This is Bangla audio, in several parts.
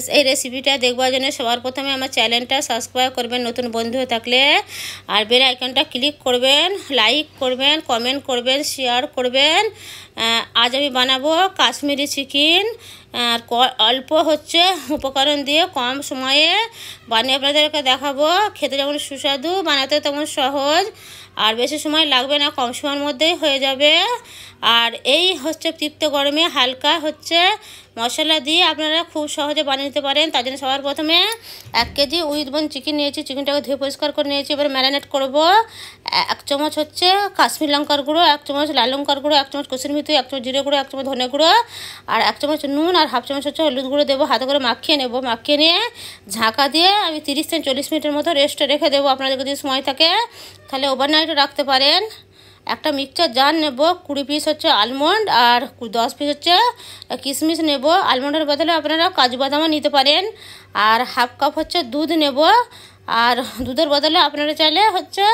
ফ্রেন্ডস এই রেসিপিটা দেখবার জন্য সবার প্রথমে আমার চ্যানেলটা সাবস্ক্রাইব করবেন নতুন বন্ধু হয়ে থাকলে আর বেল আইকনটা ক্লিক করবেন লাইক করবেন কমেন্ট করবেন শেয়ার করবেন আজ আমি বানাবো কাশ্মীরি চিকেন আর অল্প হচ্ছে উপকরণ দিয়ে কম সময়ে বানিয়ে আপনাদেরকে দেখাবো খেতে যেমন সুস্বাদু বানাতে তেমন সহজ আর বেশি সময় লাগবে না কম সময়ের মধ্যেই হয়ে যাবে আর এই হচ্ছে তৃপ্ত গরমে হালকা হচ্ছে মশলা দিয়ে আপনারা খুব সহজে বানিয়ে নিতে পারেন তার জন্য সবার প্রথমে এক কেজি উইথ বোন চিকেন নিয়েছি চিকেনটাকে ধুয়ে পরিষ্কার করে নিয়েছি এবার ম্যারিনেট করব এক চামচ হচ্ছে কাশ্মীর লঙ্কার গুঁড়ো এক চামচ লাল লঙ্কার গুঁড়ো এক চামচ কুসুর মতো এক চামচ জিরে গুঁড়ো এক চামচ ধনে গুঁড়ো আর এক চামচ নুন আর হাফ চামচ হচ্ছে হলুদ গুঁড়ো দেবো হাতে করে মাখিয়ে নেবো মাখিয়ে নিয়ে ঝাঁকা দিয়ে আমি তিরিশ থেকে চল্লিশ মিনিটের মতো রেস্টে রেখে দেবো আপনাদের যদি সময় থাকে তাহলে ওভারনাইটও রাখতে পারেন একটা মিক্সচার জার নেব কুড়ি পিস হচ্ছে আলমন্ড আর দশ পিস হচ্ছে কিশমিশ নেব আলমন্ডের বদলে আপনারা কাজু বাদামও নিতে পারেন আর হাফ কাপ হচ্ছে দুধ নেব আর দুধের বদলে আপনারা চাইলে হচ্ছে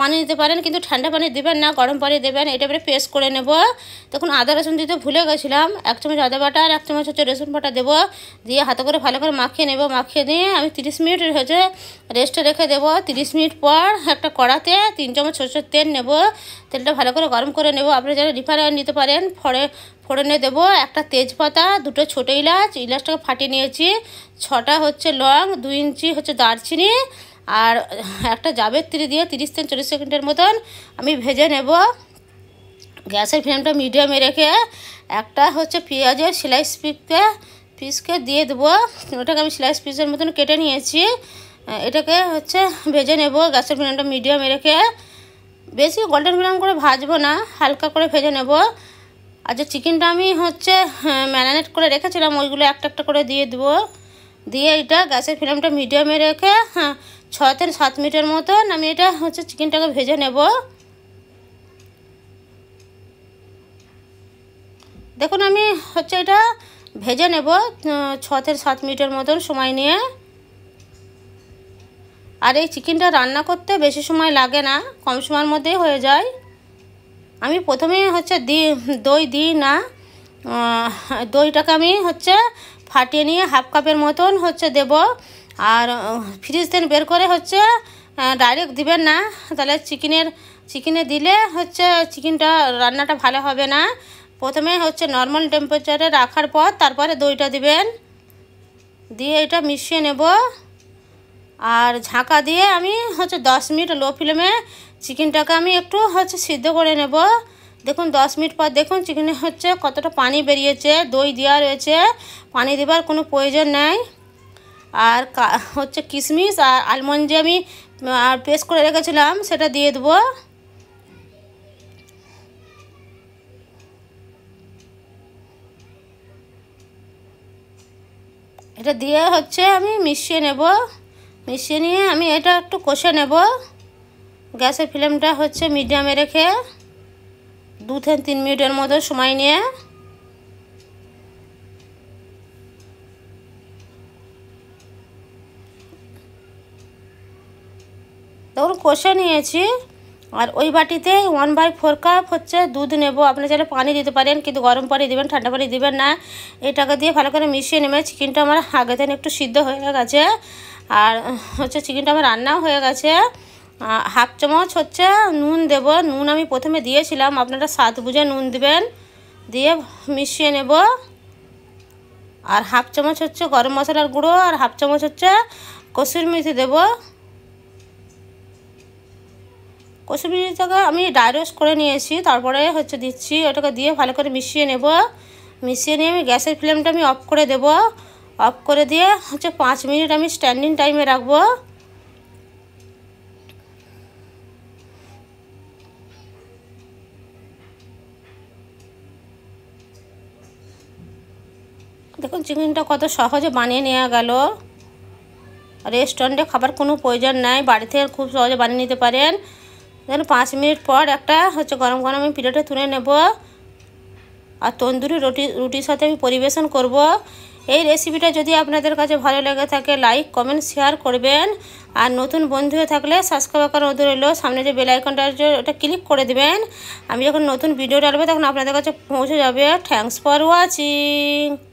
পানি দিতে পারেন কিন্তু ঠান্ডা পানি দেবেন না গরম পানি দেবেন এটা এবারে পেস্ট করে নেব তখন আদা রসুন দিতে ভুলে গেছিলাম এক চামচ আদা বাটা আর এক চামচ হচ্ছে রসুন বাটা দেবো দিয়ে হাতে করে ভালো করে মাখিয়ে নেব মাখিয়ে দিয়ে আমি তিরিশ মিনিট হচ্ছে রেস্টে রেখে দেবো তিরিশ মিনিট পর একটা কড়াতে তিন চামচ সরষের তেল নেব তেলটা ভালো করে গরম করে নেব আপনারা যারা রিফাইন নিতে পারেন ফড়ে ফোড়নে দেবো একটা তেজপাতা দুটো ছোটো ইলাচ ইলাচটাকে ফাটিয়ে নিয়েছি ছটা হচ্ছে লং দুই ইঞ্চি হচ্ছে দারচিনি আর একটা জাবেত্রি দিয়ে তিরিশ থেকে চল্লিশ সেকেন্ডের মতন আমি ভেজে নেব গ্যাসের ফ্লেমটা মিডিয়ামে রেখে একটা হচ্ছে পেঁয়াজের সেলাই স্পিককে পিসকে দিয়ে দেবো ওটাকে আমি স্লাইস পিসের মতন কেটে নিয়েছি এটাকে হচ্ছে ভেজে নেব গ্যাসের ফ্লেমটা মিডিয়ামে রেখে বেশি গোল্ডেন ব্রাউন করে ভাজবো না হালকা করে ভেজে নেব আর যে চিকেনটা আমি হচ্ছে ম্যারিনেট করে রেখেছিলাম ওইগুলো একটা একটা করে দিয়ে দেবো দিয়ে এটা গ্যাসের ফ্লেমটা মিডিয়ামে রেখে হ্যাঁ ছ থেকে সাত মিনিটের মতন আমি এটা হচ্ছে চিকেনটাকে ভেজে নেব দেখুন আমি হচ্ছে এটা ভেজে নেব ছ থেকে সাত মিনিটের মতন সময় নিয়ে আর এই চিকেনটা রান্না করতে বেশি সময় লাগে না কম সময়ের মধ্যেই হয়ে যায় আমি প্রথমে হচ্ছে দি দই দিই না দইটাকে আমি হচ্ছে ফাটিয়ে নিয়ে হাফ কাপের মতন হচ্ছে দেব আর ফ্রিজ দেন বের করে হচ্ছে ডাইরেক্ট দিবেন না তাহলে চিকেনের চিকেনে দিলে হচ্ছে চিকেনটা রান্নাটা ভালো হবে না প্রথমে হচ্ছে নর্মাল টেম্পারেচারে রাখার পর তারপরে দইটা দিবেন দিয়ে এটা মিশিয়ে নেব আর ঝাঁকা দিয়ে আমি হচ্ছে দশ মিনিট লো ফ্লেমে চিকেনটাকে আমি একটু হচ্ছে সিদ্ধ করে নেব দেখুন দশ মিনিট পর দেখুন চিকেনে হচ্ছে কতটা পানি বেরিয়েছে দই দেওয়া রয়েছে পানি দেবার কোনো প্রয়োজন নেই আর হচ্ছে কিশমিশ আর আলমন্ড যে আমি আর পেস্ট করে রেখেছিলাম সেটা দিয়ে দেবো এটা দিয়ে হচ্ছে আমি মিশিয়ে নেব মিশিয়ে নিয়ে আমি এটা একটু কষে নেব গ্যাসের ফ্লেমটা হচ্ছে মিডিয়ামে রেখে দু থেকে তিন মিনিটের মতো সময় নিয়ে তখন কষে নিয়েছি আর ওই বাটিতে ওয়ান বাই ফোর কাপ হচ্ছে দুধ নেব আপনি চাইলে পানি দিতে পারেন কিন্তু গরম পানি দেবেন ঠান্ডা পানি দেবেন না এটাকে দিয়ে ভালো করে মিশিয়ে নেবে চিকেনটা আমার আগে থেকে একটু সিদ্ধ হয়ে গেছে আর হচ্ছে চিকেনটা আমার রান্নাও হয়ে গেছে হাফ চামচ হচ্ছে নুন দেব নুন আমি প্রথমে দিয়েছিলাম আপনারা স্বাদ বুঝে নুন দিবেন দিয়ে মিশিয়ে নেব আর হাফ চামচ হচ্ছে গরম মশলার গুঁড়ো আর হাফ চামচ হচ্ছে কসুর মিথি দেব কসুর মিথিটাকে আমি ডাইরোস্ট করে নিয়েছি তারপরে হচ্ছে দিচ্ছি ওটাকে দিয়ে ভালো করে মিশিয়ে নেব মিশিয়ে নিয়ে আমি গ্যাসের ফ্লেমটা আমি অফ করে দেবো অফ করে দিয়ে হচ্ছে পাঁচ মিনিট আমি স্ট্যান্ডিং টাইমে রাখবো দেখুন চিকেনটা কত সহজে বানিয়ে নেওয়া গেল রেস্টুরেন্টে খাবার কোনো প্রয়োজন নাই বাড়ি থেকে খুব সহজে বানিয়ে নিতে পারেন দেখুন পাঁচ মিনিট পর একটা হচ্ছে গরম গরম আমি প্লেটে তুলে নেবো আর তন্দুরি রুটি রুটির সাথে আমি পরিবেশন করব এই রেসিপিটা যদি আপনাদের কাছে ভালো লেগে থাকে লাইক কমেন্ট শেয়ার করবেন আর নতুন বন্ধু হয়ে থাকলে সাবস্ক্রাইব করার অধু রইল সামনে যে বেলাইকনটা আছে ওটা ক্লিক করে দেবেন আমি যখন নতুন ভিডিও ডালবো তখন আপনাদের কাছে পৌঁছে যাবে থ্যাংকস ফর ওয়াচিং